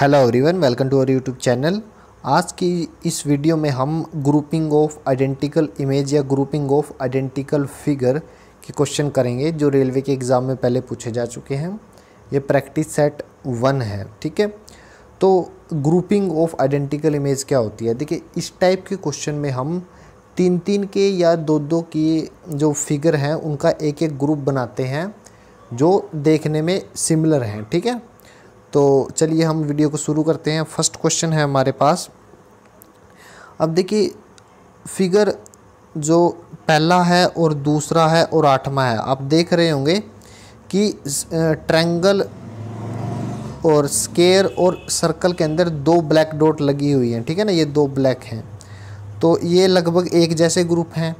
hello everyone welcome to our YouTube channel आज की इस वीडियो में हम ग्रुपिंग ऑफ आइडेंटिकल इमेज या ग्रुपिंग ऑफ आइडेंटिकल फिगर के क्वेश्चन करेंगे जो रेलवे के एग्ज़ाम में पहले पूछे जा चुके हैं ये प्रैक्टिस सेट वन है ठीक है तो ग्रुपिंग ऑफ आइडेंटिकल इमेज क्या होती है देखिए इस टाइप के क्वेश्चन में हम तीन तीन के या दो दो की जो फिगर हैं उनका एक एक ग्रुप बनाते हैं जो देखने में सिमिलर हैं ठीक है तो चलिए हम वीडियो को शुरू करते हैं फर्स्ट क्वेश्चन है हमारे पास अब देखिए फिगर जो पहला है और दूसरा है और आठवां है आप देख रहे होंगे कि ट्रैंगल और स्केयर और सर्कल के अंदर दो ब्लैक डॉट लगी हुई हैं ठीक है ना ये दो ब्लैक हैं तो ये लगभग एक जैसे ग्रुप हैं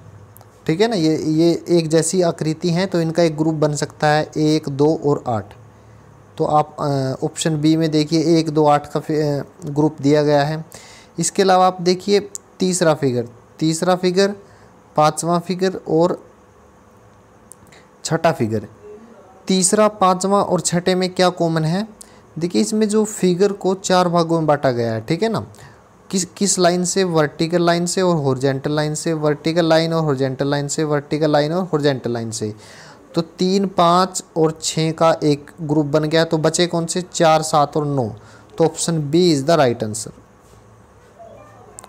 ठीक है ना ये ये एक जैसी आकृति हैं तो इनका एक ग्रुप बन सकता है एक दो और आठ तो आप ऑप्शन बी में देखिए एक दो आठ का ग्रुप दिया गया है इसके अलावा आप देखिए तीसरा फिगर तीसरा फिगर पाँचवा फिगर और छठा फिगर तीसरा पाँचवा और छठे में क्या कॉमन है देखिए इसमें जो फिगर को चार भागों में बांटा गया है ठीक है ना किस किस लाइन से वर्टिकल लाइन से और हॉर्जेंटल लाइन से वर्टिकल लाइन और हॉर्जेंटल लाइन से वर्टिकल लाइन और हॉर्जेंटल लाइन से तो तीन पाँच और छः का एक ग्रुप बन गया तो बचे कौन से चार सात और नौ तो option B is the right answer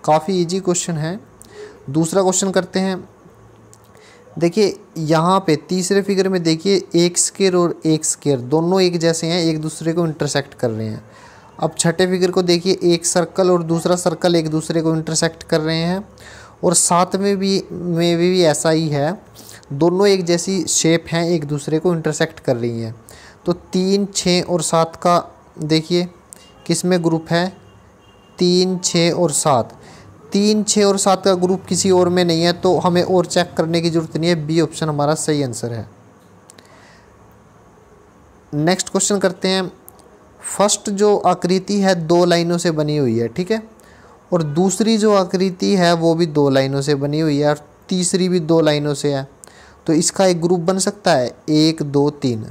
काफ़ी इजी क्वेश्चन है दूसरा क्वेश्चन करते हैं देखिए यहाँ पे तीसरे फिगर में देखिए एक स्केयर और एक स्केयर दोनों एक जैसे हैं एक दूसरे को इंटरसेक्ट कर रहे हैं अब छठे फिगर को देखिए एक सर्कल और दूसरा सर्कल एक दूसरे को इंटरसेक्ट कर रहे हैं और सातवें भी में भी, भी ऐसा ही है दोनों एक जैसी शेप हैं एक दूसरे को इंटरसेक्ट कर रही हैं तो तीन छः और सात का देखिए किस में ग्रुप है तीन छः और सात तीन छः और सात का ग्रुप किसी और में नहीं है तो हमें और चेक करने की ज़रूरत नहीं है बी ऑप्शन हमारा सही आंसर है नेक्स्ट क्वेश्चन करते हैं फर्स्ट जो आकृति है दो लाइनों से बनी हुई है ठीक है और दूसरी जो आकृति है वो भी दो लाइनों से बनी हुई है और तीसरी भी दो लाइनों से है तो इसका एक ग्रुप बन सकता है एक दो तीन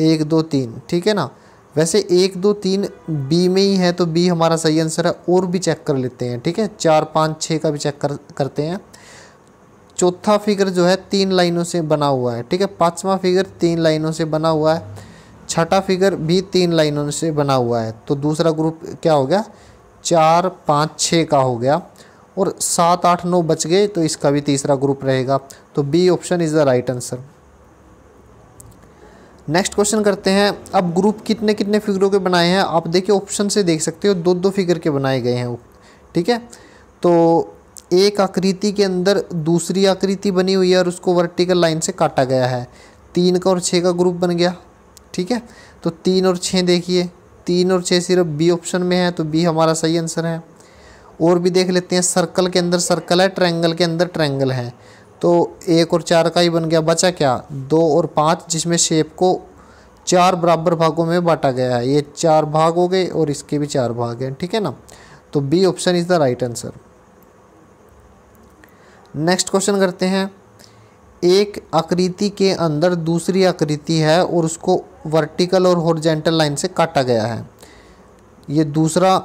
एक दो तीन ठीक है ना वैसे एक दो तीन बी में ही है तो बी हमारा सही आंसर है और भी चेक कर लेते हैं ठीक है चार पाँच छः का भी चेक कर करते हैं चौथा फिगर जो है तीन लाइनों से बना हुआ है ठीक है पाँचवा फिगर तीन लाइनों से बना हुआ है छठा फिगर भी तीन लाइनों से बना हुआ है तो दूसरा ग्रुप क्या हो गया चार पाँच छः का हो गया और सात आठ नौ बच गए तो इसका भी तीसरा ग्रुप रहेगा तो B option is the right answer next question करते हैं अब ग्रुप कितने कितने फिगरों के बनाए हैं आप देखिए ऑप्शन से देख सकते हो दो दो फिगर के बनाए गए हैं ठीक है तो एक आकृति के अंदर दूसरी आकृति बनी हुई है और उसको वर्टिकल लाइन से काटा गया है तीन का और छः का ग्रुप बन गया ठीक है तो तीन और छः देखिए तीन और छः सिर्फ बी ऑप्शन में है तो बी हमारा सही आंसर है और भी देख लेते हैं सर्कल के अंदर सर्कल है ट्रैंगल के अंदर ट्रैंगल है तो एक और चार का ही बन गया बचा क्या दो और पाँच जिसमें शेप को चार बराबर भागों में बांटा गया है ये चार भाग हो गए और इसके भी चार भाग हैं ठीक है ना तो B option is the right answer next question करते हैं एक आकृति के अंदर दूसरी आकृति है और उसको वर्टिकल और हॉरिजेंटल लाइन से काटा गया है ये दूसरा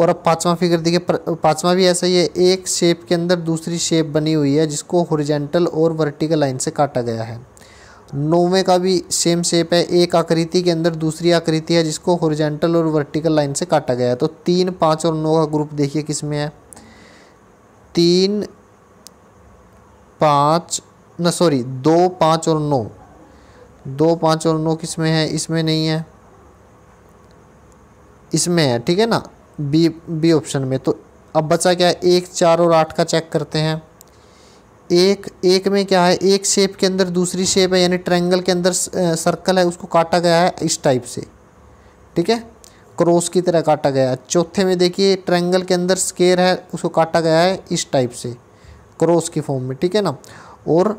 और अब पांचवा फिगर देखिए पांचवा भी ऐसा ही है एक शेप के अंदर दूसरी शेप बनी हुई है जिसको हॉरिजेंटल और वर्टिकल लाइन से काटा गया है नौवें का भी सेम शेप है एक आकृति के अंदर दूसरी आकृति है जिसको हॉरिजेंटल और वर्टिकल लाइन से काटा गया है तो तीन पाँच और नौ का ग्रुप देखिए किस में है तीन पाँच न सॉरी दो पाँच और नौ दो पाँच और नौ किस में है इसमें नहीं है इसमें है ठीक है ना बी बी ऑप्शन में तो अब बचा क्या है एक चार और आठ का चेक करते हैं एक एक में क्या है एक शेप के अंदर दूसरी शेप है यानी ट्रायंगल के अंदर सर्कल है उसको काटा गया है इस टाइप से ठीक है क्रॉस की तरह काटा गया है चौथे में देखिए ट्रायंगल के अंदर स्केयर है उसको काटा गया है इस टाइप से क्रॉस की फॉर्म में ठीक है ना और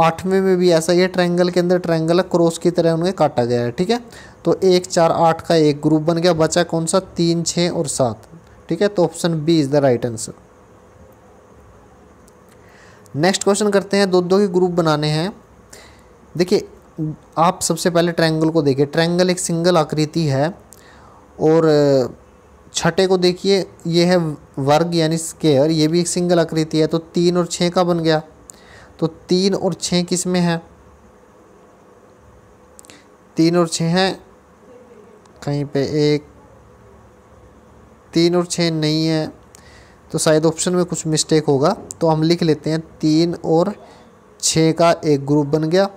आठवें में भी ऐसा ही है ट्रायंगल के अंदर ट्रायंगल क्रॉस की तरह उन्हें काटा गया है ठीक है तो एक चार आठ का एक ग्रुप बन गया बचा कौन सा तीन छः और सात ठीक है तो option B is the right answer next question करते हैं दो दो के ग्रुप बनाने हैं देखिए आप सबसे पहले ट्रायंगल को देखिए ट्रायंगल एक सिंगल आकृति है और छठे को देखिए ये है वर्ग यानी स्केयर ये भी एक सिंगल आकृति है तो तीन और छः का बन गया तो तीन और छः किस में है तीन और छः हैं कहीं पे एक तीन और छः नहीं है तो शायद ऑप्शन में कुछ मिस्टेक होगा तो हम लिख लेते हैं तीन और छः का एक ग्रुप बन गया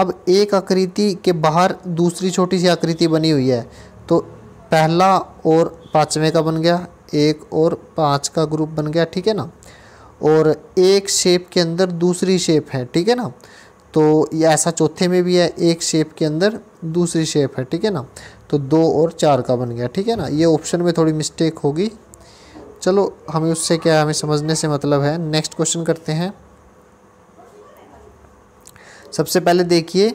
अब एक आकृति के बाहर दूसरी छोटी सी आकृति बनी हुई है तो पहला और पाँचवें का बन गया एक और पाँच का ग्रुप बन गया ठीक है ना और एक शेप के अंदर दूसरी शेप है ठीक है ना तो ये ऐसा चौथे में भी है एक शेप के अंदर दूसरी शेप है ठीक है ना तो दो और चार का बन गया ठीक है ना ये ऑप्शन में थोड़ी मिस्टेक होगी चलो हमें उससे क्या है हमें समझने से मतलब है नेक्स्ट क्वेश्चन करते हैं सबसे पहले देखिए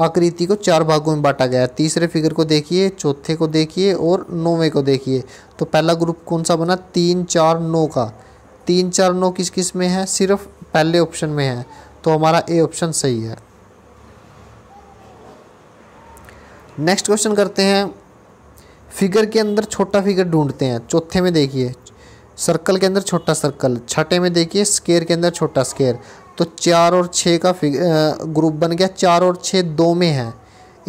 आकृति को चार भागों में बांटा गया तीसरे फिगर को देखिए चौथे को देखिए और नौवें को देखिए तो पहला ग्रुप कौन सा बना तीन चार नौ का तीन चार नौ किस किस में है सिर्फ पहले ऑप्शन में है तो हमारा ए ऑप्शन सही है नेक्स्ट क्वेश्चन करते हैं फिगर के अंदर छोटा फिगर ढूंढते हैं चौथे में देखिए सर्कल के अंदर छोटा सर्कल छठे में देखिए स्केयर के अंदर छोटा स्केयर तो चार और छः का ग्रुप बन गया चार और छः दो में है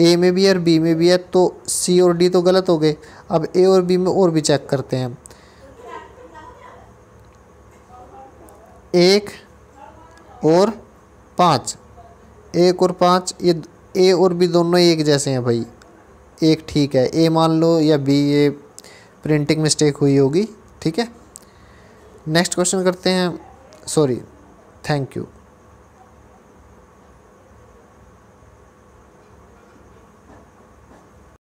ए में भी है और बी में भी है तो सी और डी तो गलत हो गए अब ए और बी में और भी चेक करते हैं एक और पाँच एक और पाँच ये ए और बी दोनों एक जैसे हैं भाई एक ठीक है ए मान लो या बी ये प्रिंटिंग मिस्टेक हुई होगी ठीक है नेक्स्ट क्वेश्चन करते हैं सॉरी थैंक यू